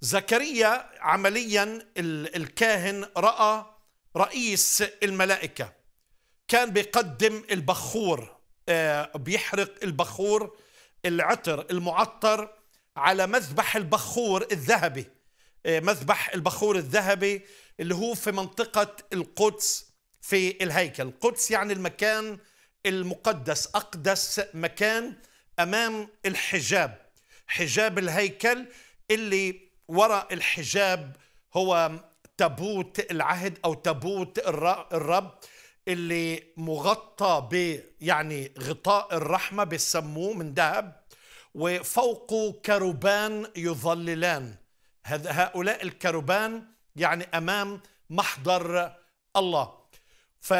زكريا عمليا الكاهن راى رئيس الملائكه كان بيقدم البخور آه، بيحرق البخور العطر المعطر على مذبح البخور الذهبي آه، مذبح البخور الذهبي اللي هو في منطقة القدس في الهيكل القدس يعني المكان المقدس أقدس مكان أمام الحجاب حجاب الهيكل اللي وراء الحجاب هو تابوت العهد او تابوت الرب اللي مغطى ب يعني غطاء الرحمه بسموه من ذهب وفوقه كربان يظللان هؤلاء الكربان يعني امام محضر الله ف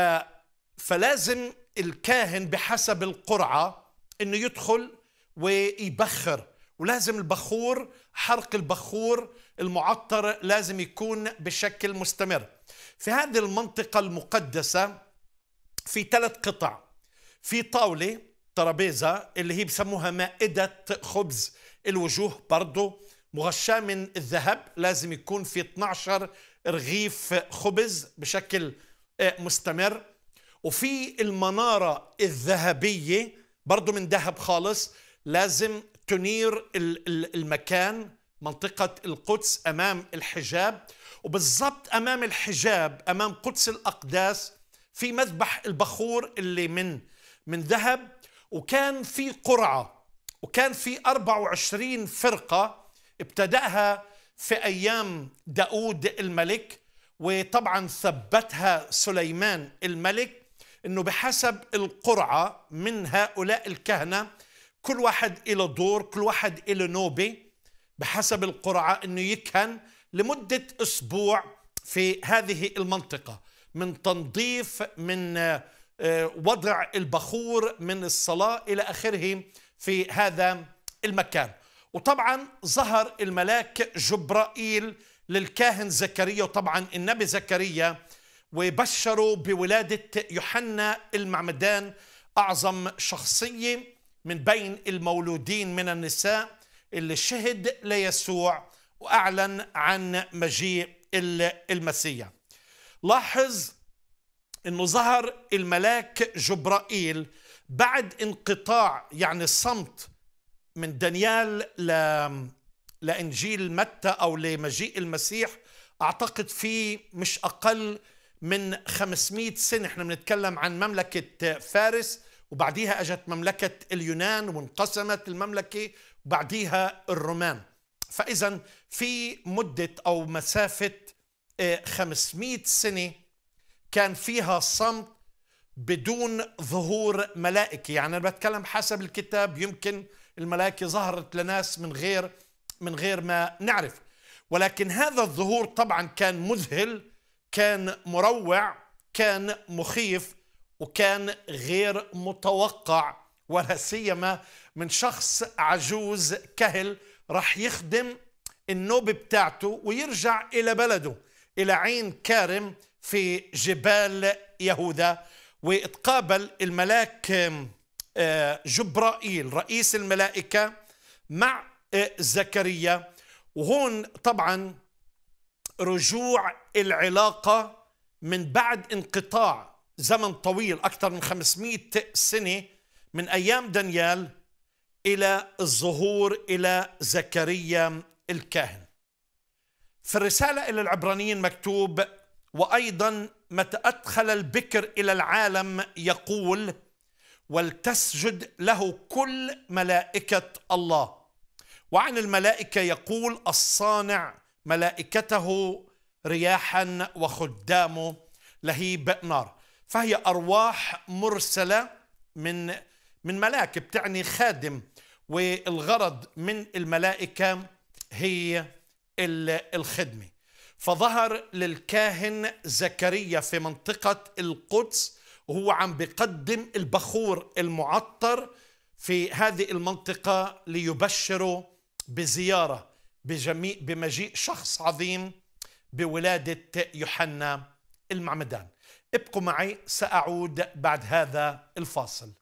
فلازم الكاهن بحسب القرعه انه يدخل ويبخر ولازم البخور حرق البخور المعطر لازم يكون بشكل مستمر في هذه المنطقة المقدسة في ثلاث قطع في طاولة ترابيزة اللي هي بسموها مائدة خبز الوجوه برضه مغشاة من الذهب لازم يكون في 12 رغيف خبز بشكل آه، مستمر وفي المنارة الذهبية برضه من ذهب خالص لازم تنير المكان منطقة القدس أمام الحجاب وبالضبط أمام الحجاب أمام قدس الأقداس في مذبح البخور اللي من من ذهب وكان في قرعة وكان في 24 فرقة ابتدأها في أيام داود الملك وطبعا ثبتها سليمان الملك أنه بحسب القرعة من هؤلاء الكهنة كل واحد له دور كل واحد له نوبة بحسب القرعة أنه يكهن لمدة أسبوع في هذه المنطقة من تنظيف من آه، وضع البخور من الصلاة إلى آخره في هذا المكان وطبعا ظهر الملاك جبرائيل للكاهن زكريا وطبعا النبي زكريا وبشروا بولادة يوحنا المعمدان أعظم شخصية من بين المولودين من النساء اللي شهد ليسوع واعلن عن مجيء المسيح لاحظ انه ظهر الملاك جبرائيل بعد انقطاع يعني الصمت من دانيال ل... لانجيل متى او لمجيء المسيح اعتقد في مش اقل من 500 سنه احنا بنتكلم عن مملكه فارس وبعديها اجت مملكه اليونان وانقسمت المملكه وبعديها الرومان فاذا في مده او مسافه 500 آه، سنه كان فيها صمت بدون ظهور ملائكي يعني انا بتكلم حسب الكتاب يمكن الملائكه ظهرت لناس من غير من غير ما نعرف ولكن هذا الظهور طبعا كان مذهل كان مروع كان مخيف وكان غير متوقع ولا سيما من شخص عجوز كهل راح يخدم النوبة بتاعته ويرجع إلى بلده إلى عين كارم في جبال يهوذا واتقابل الملاك آه، جبرائيل رئيس الملائكة مع آه، زكريا وهون طبعا رجوع العلاقة من بعد انقطاع زمن طويل أكثر من 500 سنة من أيام دانيال إلى الظهور إلى زكريا الكاهن في الرسالة إلى العبرانيين مكتوب وأيضا متى أدخل البكر إلى العالم يقول ولتسجد له كل ملائكة الله وعن الملائكة يقول الصانع ملائكته رياحا وخدامه لهيب نار فهي أرواح مرسلة من من ملاك بتعني خادم والغرض من الملائكة هي الخدمة فظهر للكاهن زكريا في منطقة القدس وهو عم بقدم البخور المعطر في هذه المنطقة ليبشره بزيارة بجميع بمجيء شخص عظيم بولادة يوحنا المعمدان ابقوا معي سأعود بعد هذا الفاصل